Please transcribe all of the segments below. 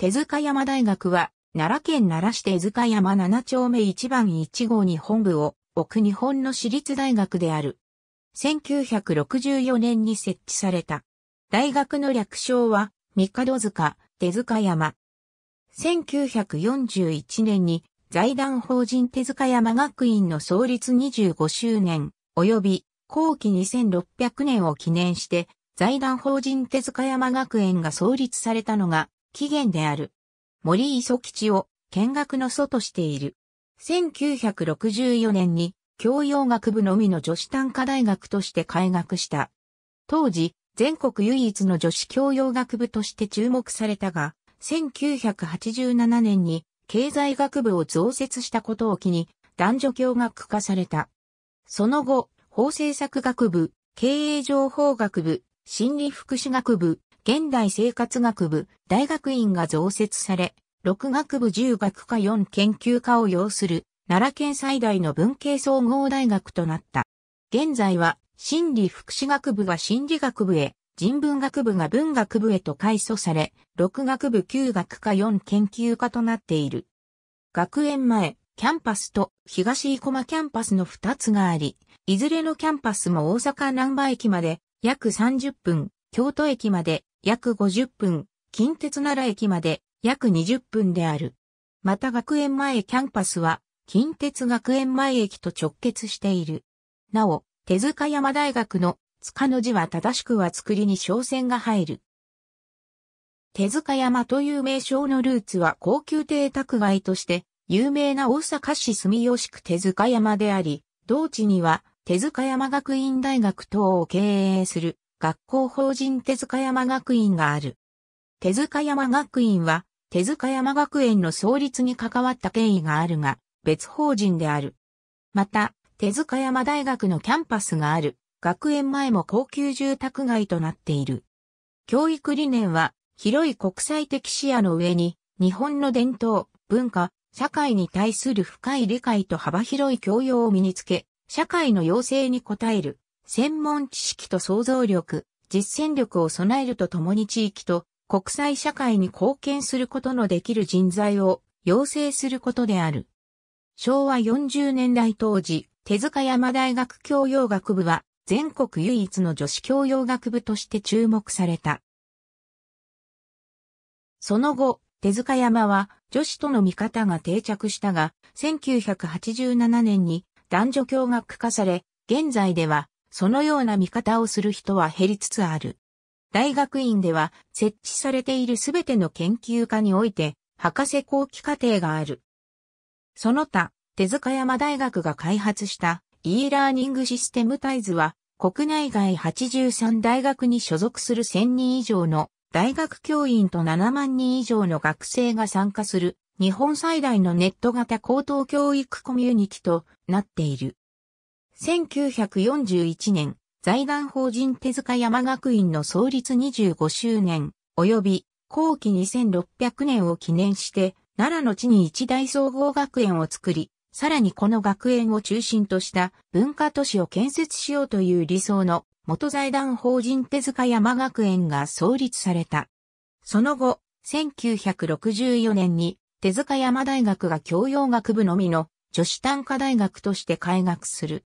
手塚山大学は、奈良県奈良市手塚山7丁目1番1号に本部を置く日本の私立大学である。1964年に設置された。大学の略称は、三角塚、手塚山。1941年に財団法人手塚山学院の創立25周年、及び後期2600年を記念して、財団法人手塚山学園が創立されたのが起源である。森磯吉を見学の祖としている。1964年に教養学部のみの女子短科大学として開学した。当時、全国唯一の女子教養学部として注目されたが、1987年に経済学部を増設したことを機に男女教学化された。その後、法政策学部、経営情報学部、心理福祉学部、現代生活学部大学院が増設され、6学部10学科4研究科を要する奈良県最大の文系総合大学となった。現在は心理福祉学部が心理学部へ、人文学部が文学部へと改組され、6学部9学科4研究科となっている。学園前、キャンパスと東生駒キャンパスの2つがあり、いずれのキャンパスも大阪南波駅まで約30分、京都駅まで約50分、近鉄奈良駅まで約20分である。また学園前キャンパスは近鉄学園前駅と直結している。なお、手塚山大学の塚の字は正しくは作りに商船が入る。手塚山という名称のルーツは高級邸宅街として有名な大阪市住吉区手塚山であり、同地には手塚山学院大学等を経営する学校法人手塚山学院がある。手塚山学院は、手塚山学園の創立に関わった経緯があるが、別法人である。また、手塚山大学のキャンパスがある、学園前も高級住宅街となっている。教育理念は、広い国際的視野の上に、日本の伝統、文化、社会に対する深い理解と幅広い教養を身につけ、社会の要請に応える、専門知識と想像力、実践力を備えるとともに地域と国際社会に貢献することのできる人材を養成することである。昭和40年代当時、手塚山大学教養学部は全国唯一の女子教養学部として注目された。その後、手塚山は女子との見方が定着したが、1987年に男女共学化され、現在ではそのような見方をする人は減りつつある。大学院では設置されているすべての研究科において博士後期課程がある。その他、手塚山大学が開発した e ラーニングシステムタイズは国内外83大学に所属する1000人以上の大学教員と7万人以上の学生が参加する日本最大のネット型高等教育コミュニティとなっている。1941年、財団法人手塚山学院の創立25周年、及び後期2600年を記念して、奈良の地に一大総合学園を作り、さらにこの学園を中心とした文化都市を建設しようという理想の元財団法人手塚山学園が創立された。その後、1964年に手塚山大学が教養学部のみの女子短科大学として開学する。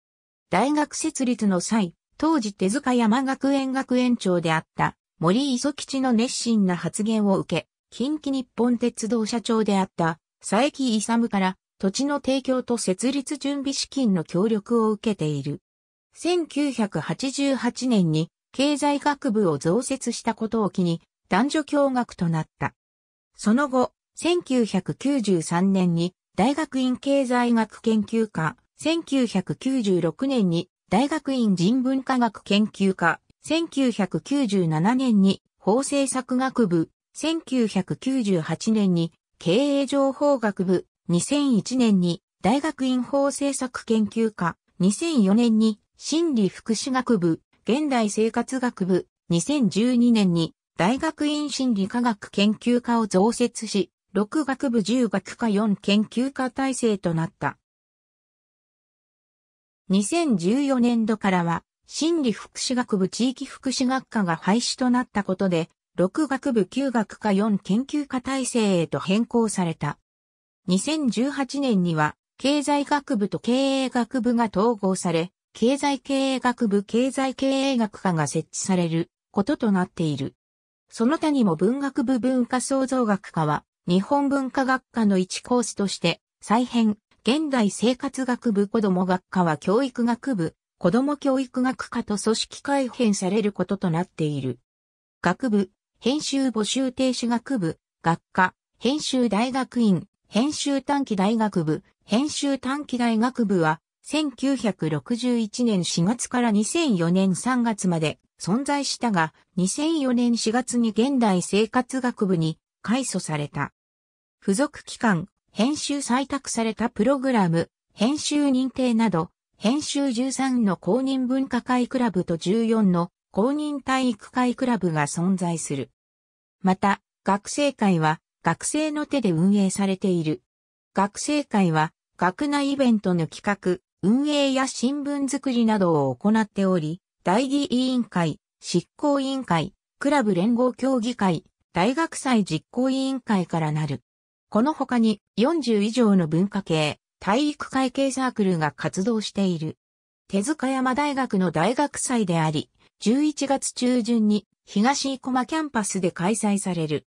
大学設立の際、当時手塚山学園学園長であった森磯吉の熱心な発言を受け、近畿日本鉄道社長であった佐伯勇から土地の提供と設立準備資金の協力を受けている。1988年に経済学部を増設したことを機に男女共学となった。その後、1993年に大学院経済学研究科1996年に大学院人文科学研究科、1997年に法政策学部、1998年に経営情報学部、2001年に大学院法政策研究科、2004年に心理福祉学部、現代生活学部、2012年に大学院心理科学研究科を増設し、6学部10学科4研究科体制となった。2014年度からは、心理福祉学部地域福祉学科が廃止となったことで、6学部9学科4研究科体制へと変更された。2018年には、経済学部と経営学部が統合され、経済経営学部経済経営学科が設置されることとなっている。その他にも文学部文化創造学科は、日本文化学科の一コースとして、再編、現代生活学部子ども学科は教育学部、子ども教育学科と組織改編されることとなっている。学部、編集募集停止学部、学科、編集大学院、編集短期大学部、編集短期大学部は、1961年4月から2004年3月まで存在したが、2004年4月に現代生活学部に改組された。付属機関、編集採択されたプログラム、編集認定など、編集13の公認文化会クラブと14の公認体育会クラブが存在する。また、学生会は学生の手で運営されている。学生会は学内イベントの企画、運営や新聞作りなどを行っており、代議委員会、執行委員会、クラブ連合協議会、大学祭実行委員会からなる。この他に40以上の文化系、体育会系サークルが活動している。手塚山大学の大学祭であり、11月中旬に東生駒キャンパスで開催される。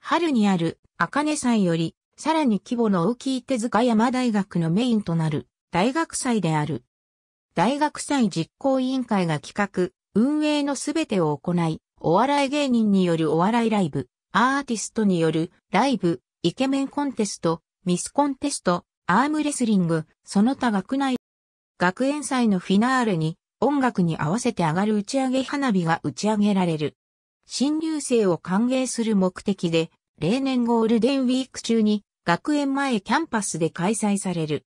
春にある根祭より、さらに規模の大きい手塚山大学のメインとなる大学祭である。大学祭実行委員会が企画、運営のすべてを行い、お笑い芸人によるお笑いライブ、アーティストによるライブ、イケメンコンテスト、ミスコンテスト、アームレスリング、その他学内学園祭のフィナーレに音楽に合わせて上がる打ち上げ花火が打ち上げられる。新入生を歓迎する目的で、例年ゴールデンウィーク中に学園前キャンパスで開催される。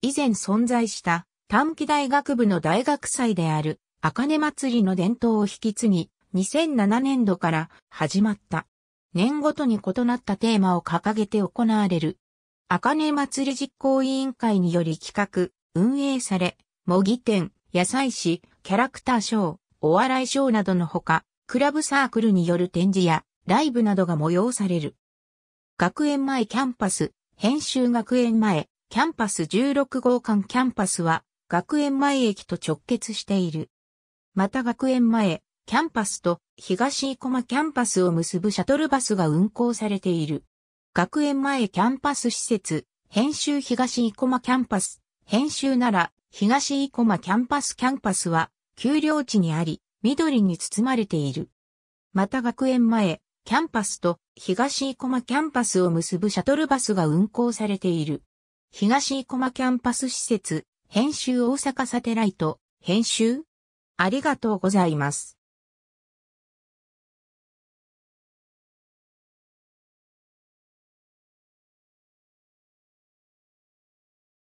以前存在した短期大学部の大学祭である、茜祭りの伝統を引き継ぎ、2007年度から始まった。年ごとに異なったテーマを掲げて行われる。根祭り実行委員会により企画、運営され、模擬店、野菜誌、キャラクターショー、お笑いショーなどのほか、クラブサークルによる展示やライブなどが催される。学園前キャンパス、編集学園前、キャンパス16号館キャンパスは、学園前駅と直結している。また学園前、キャンパスと東生駒キャンパスを結ぶシャトルバスが運行されている。学園前キャンパス施設、編集東生駒キャンパス、編集なら東生駒キャンパスキャンパスは、丘陵地にあり、緑に包まれている。また学園前、キャンパスと東生駒キャンパスを結ぶシャトルバスが運行されている。東生駒キャンパス施設、編集大阪サテライト、編集ありがとうございます。